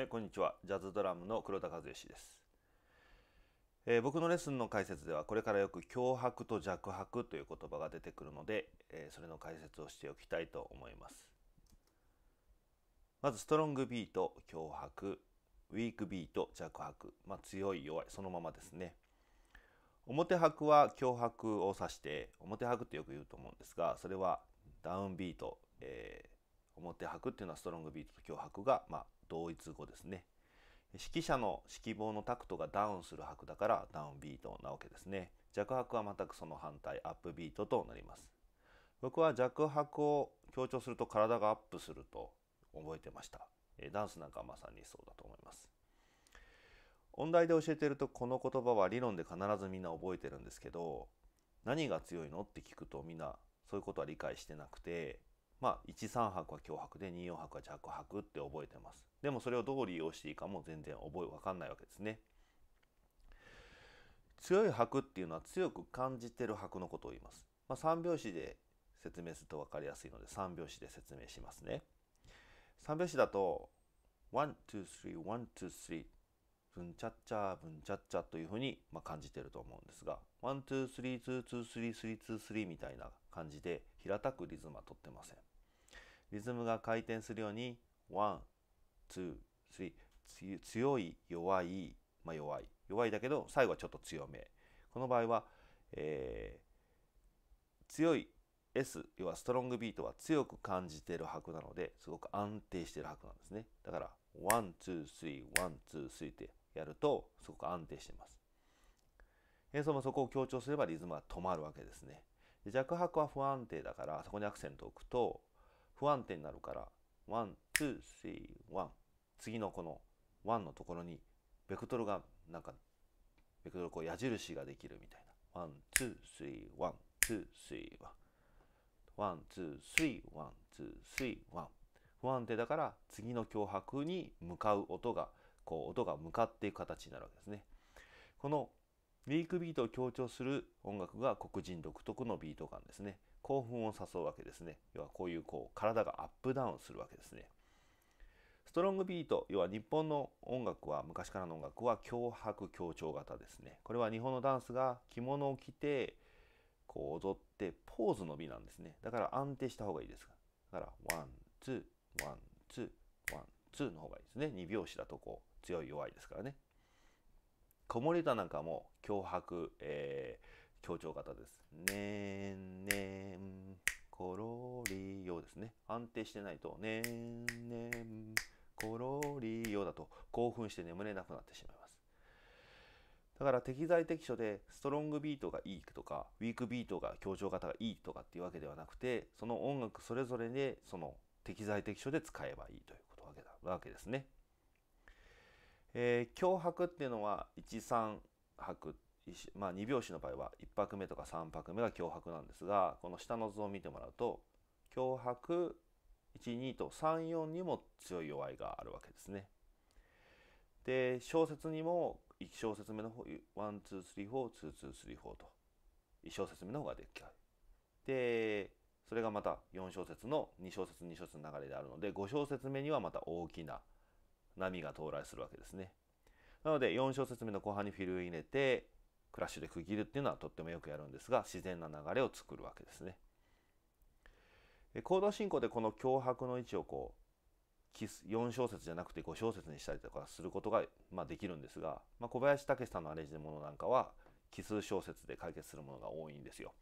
えこんにちはジャズドラムの黒田和義です、えー、僕のレッスンの解説ではこれからよく脅迫と弱迫という言葉が出てくるので、えー、それの解説をしておきたいと思いますまずストロングビート脅迫ウィークビート弱迫、まあ、強い弱いそのままですね表拍は脅迫を指して表拍ってよく言うと思うんですがそれはダウンビート、えー表拍っていうのはストロングビートと強拍が、まあ、同一語ですね。指揮者の指揮棒のタクトがダウンする拍だからダウンビートなわけですね。弱拍は全くその反対、アップビートとなります。僕は弱拍を強調すると体がアップすると覚えてました。ダンスなんかまさにそうだと思います。音大で教えてるとこの言葉は理論で必ずみんな覚えてるんですけど何が強いのって聞くとみんなそういうことは理解してなくてまあ、13拍は強迫で24拍は弱迫って覚えてます。でもそれをどう利用していいかも全然覚え分かんないわけですね。強い迫っていうのは強く感じてる迫のことを言います。まあ、3拍子で説明すると分かりやすいので3拍子で説明しますね。3拍子だと12312ブンチャッチャーブンチャッチャというふうに、まあ、感じてると思うんですがワン、ツツツー、ー、ー、ー、ススリリー、ツー、スリーみたいな感じで平たくリズムは取ってませんリズムが回転するようにワン、ツー、スリー、強い弱い、まあ、弱い弱いだけど最後はちょっと強めこの場合は、えー、強い S 要はストロングビートは強く感じている拍なのですごく安定している拍なんですねだからワンツースリーワンツースリーってやるとすごく安定しています。演奏もそこを強調すればリズムは止まるわけですね。で弱拍は不安定だからそこにアクセントを置くと不安定になるからワン、ツー、スリー、ワン次のこのワンのところにベクトルがなんかベクトルこう矢印ができるみたいなワン、ツー、スリー、ワン、ツー、スリー、ワンワン、ツー、スリー、ワン、ツー、スリー、ワン不安定だから次の強拍に向かう音がこう音が向かっていく形になるわけですね。このウィークビートを強調する音楽が黒人独特のビート感ですね。興奮を誘うわけですね。要はこういうこう体がアップダウンするわけですね。ストロングビート、要は日本の音楽は、昔からの音楽は脅迫強調型ですね。これは日本のダンスが着物を着て、こう踊ってポーズの美なんですね。だから安定した方がいいです。だから、ワン、ツー、ワン、ツー、ワン、ツーの方がいいですね。2拍子だとこう強い弱いですからねこも守たなんかも脅迫、えー、強調型です。ねんねんころりよですね。安定してないとねんねんころりよだと興奮して眠れなくなってしまいます。だから適材適所でストロングビートがいいとかウィークビートが強調型がいいとかっていうわけではなくてその音楽それぞれでその適材適所で使えばいいということわけだわけですね。えー、脅迫っていうのは13拍、まあ、2拍子の場合は1拍目とか3拍目が脅迫なんですがこの下の図を見てもらうと脅迫12と34にも強い弱いがあるわけですね。で小説にも1小節目の方12342234と1小節目の方がでっかい。でそれがまた4小節の2小節2小節の流れであるので5小節目にはまた大きな波が到来するわけですね。なので4小節目の後半にフィルを入れてクラッシュで区切るっていうのはとってもよくやるんですが自然な流れを作るわけですね。コード進行でこの脅迫の位置をこう4小節じゃなくて5小節にしたりとかすることが、まあ、できるんですが、まあ、小林武さんのアレンジのものなんかは奇数小節で解決するものが多いんですよ。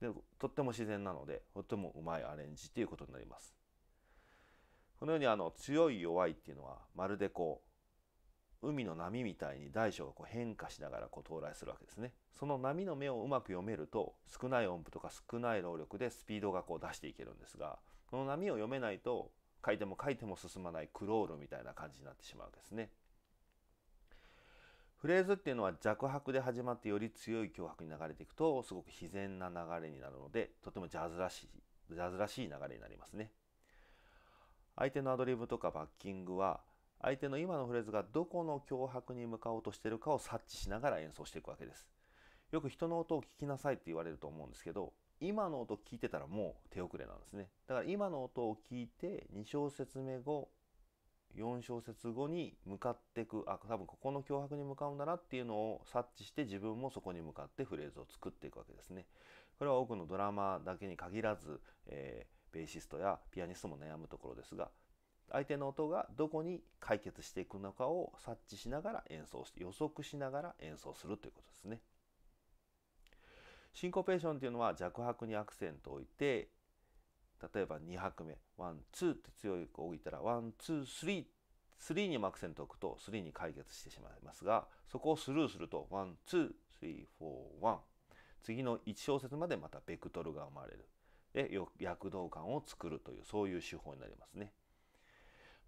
でとっても自然なのでとってもうまいアレンジっていうことになります。このようにあの強い弱いっていうのはまるでこう海の波みたいに大小がこう変化しながらこう到来するわけですね。その波の目をうまく読めると少ない音符とか少ない労力でスピードがこう出していけるんですがこの波を読めないと書いても書いても進まないクロールみたいな感じになってしまうわけですね。フレーズっていうのは弱拍で始まってより強い強拍に流れていくとすごく自然な流れになるのでとてもジャズらしいジャズらしい流れになりますね。相手のアドリブとかバッキングは相手の今のフレーズがどこの脅迫に向かおうとしてるかを察知しながら演奏していくわけです。よく人の音を聞きなさいって言われると思うんですけど今の音聞いてたらもう手遅れなんですね。だから今の音を聞いて2小節目後4小節後に向かっていくあ多分ここの脅迫に向かうんだなっていうのを察知して自分もそこに向かってフレーズを作っていくわけですね。これは多くのドラマだけに限らず、えーベーシストやピアニストも悩むところですが相手の音がどこに解決していくのかを察知しながら演奏して予測しながら演奏するということですね。シンコペーションというのは弱拍にアクセントを置いて例えば2拍目「ワンツー」って強い子を置いたら「ワンツースリー」スリーにもアクセントを置くとスリーに解決してしまいますがそこをスルーするとワンツーースリフォーワン次の1小節までまたベクトルが生まれるで躍動感を作るというそういう手法になりますね。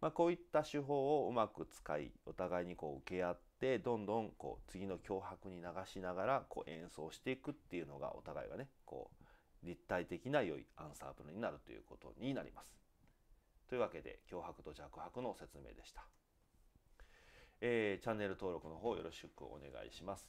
まあ、こういった手法をうまく使いお互いにこう受け合ってどんどんこう次の脅迫に流しながらこう演奏していくっていうのがお互いがねこう立体的な良いアンサーブルになるということになります。というわけで脅迫と弱迫の説明でした。えー、チャンネル登録の方よろしくお願いします。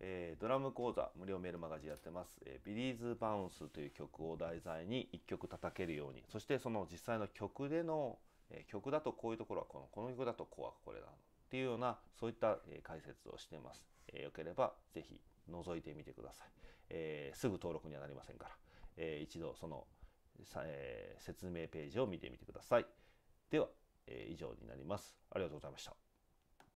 えー、ドラム講座無料メールマガジンやってます、えー、ビリーズ・バウンスという曲を題材に1曲叩けるようにそしてその実際の曲での、えー、曲だとこういうところはこのこの曲だとこうはこれだっていうようなそういった、え解説をしてます、えー、よければ是非覗いてみてください、えすぐ登録にはなりませんから、えー、一度その、え説明ページを見てみてくださいでは、え以上になりますありがとうございました